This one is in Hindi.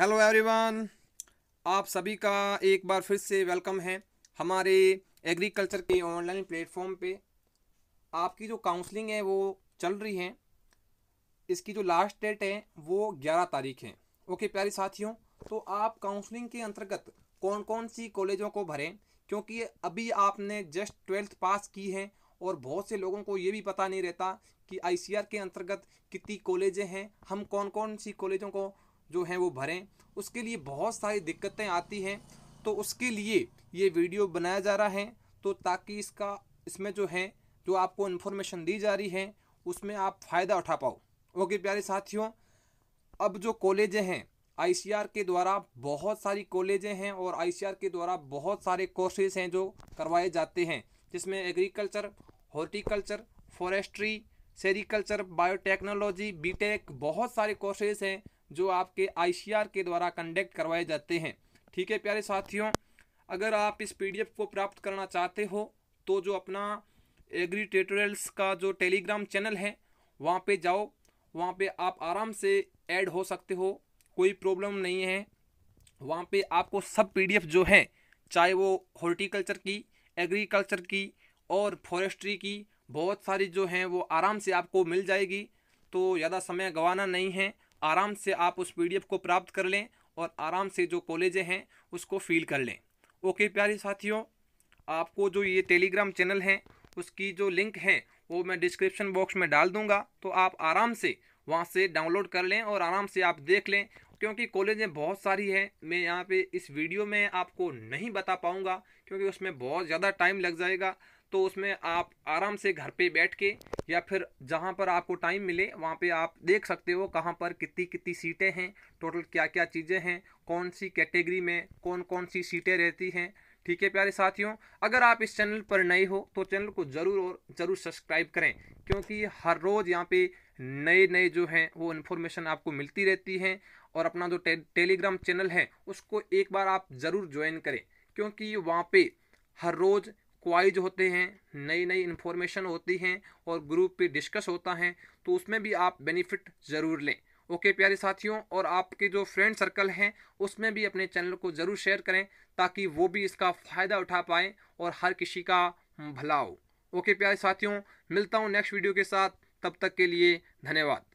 हेलो एवरीवन आप सभी का एक बार फिर से वेलकम है हमारे एग्रीकल्चर के ऑनलाइन प्लेटफॉर्म पे आपकी जो काउंसलिंग है वो चल रही है इसकी जो लास्ट डेट है वो 11 तारीख है ओके प्यारे साथियों तो आप काउंसलिंग के अंतर्गत कौन कौन सी कॉलेजों को भरें क्योंकि अभी आपने जस्ट ट्वेल्थ पास की है और बहुत से लोगों को ये भी पता नहीं रहता कि आईसीआर के अंतर्गत कितनी कॉलेजें हैं हम कौन कौन सी कॉलेजों को जो हैं वो भरें उसके लिए बहुत सारी दिक्कतें आती हैं तो उसके लिए ये वीडियो बनाया जा रहा है तो ताकि इसका इसमें जो है जो आपको इन्फॉर्मेशन दी जा रही है उसमें आप फ़ायदा उठा पाओ ओके प्यारे साथियों अब जो कॉलेजें हैं आईसीआर के द्वारा बहुत सारी कॉलेजें हैं और आईसीआर के द्वारा बहुत सारे कोर्सेज हैं जो करवाए जाते हैं जिसमें agriculture horticulture forestry sericulture biotechnology B Tech बहुत सारे कोर्सेज हैं जो आपके आई के द्वारा कंडक्ट करवाए जाते हैं ठीक है प्यारे साथियों अगर आप इस पी को प्राप्त करना चाहते हो तो जो अपना एग्री ट्यूटोरियल्स का जो टेलीग्राम चैनल है वहाँ पे जाओ वहाँ पे आप आराम से ऐड हो सकते हो कोई प्रॉब्लम नहीं है वहाँ पे आपको सब पीडीएफ जो हैं चाहे वो हॉर्टिकल्चर की एग्रीकल्चर की और फॉरेस्ट्री की बहुत सारी जो हैं वो आराम से आपको मिल जाएगी तो ज़्यादा समय गंवाना नहीं है आराम से आप उस पी को प्राप्त कर लें और आराम से जो कॉलेजें हैं उसको फील कर लें ओके प्यारे साथियों आपको जो ये टेलीग्राम चैनल हैं उसकी जो लिंक है वो मैं डिस्क्रिप्शन बॉक्स में डाल दूंगा तो आप आराम से वहाँ से डाउनलोड कर लें और आराम से आप देख लें क्योंकि कॉलेजें बहुत सारी हैं मैं यहाँ पे इस वीडियो में आपको नहीं बता पाऊँगा क्योंकि उसमें बहुत ज़्यादा टाइम लग जाएगा तो उसमें आप आराम से घर पे बैठ के या फिर जहाँ पर आपको टाइम मिले वहाँ पे आप देख सकते हो कहाँ पर कितनी कितनी सीटें हैं टोटल क्या क्या चीज़ें हैं कौन सी कैटेगरी में कौन कौन सी सीटें रहती हैं ठीक है प्यारे साथियों अगर आप इस चैनल पर नए हो तो चैनल को ज़रूर और ज़रूर सब्सक्राइब करें क्योंकि हर रोज़ यहाँ पे नए नए जो हैं वो इन्फॉर्मेशन आपको मिलती रहती हैं और अपना जो टे, टेलीग्राम चैनल है उसको एक बार आप ज़रूर ज्वाइन करें क्योंकि वहाँ पे हर रोज़ क्वाइज होते हैं नई नई इन्फॉर्मेशन होती हैं और ग्रुप पे डिस्कस होता है तो उसमें भी आप बेनिफिट ज़रूर लें ओके प्यारे साथियों और आपके जो फ्रेंड सर्कल हैं उसमें भी अपने चैनल को ज़रूर शेयर करें ताकि वो भी इसका फ़ायदा उठा पाएँ और हर किसी का भला हो ओके प्यारे साथियों मिलता हूँ नेक्स्ट वीडियो के साथ तब तक के लिए धन्यवाद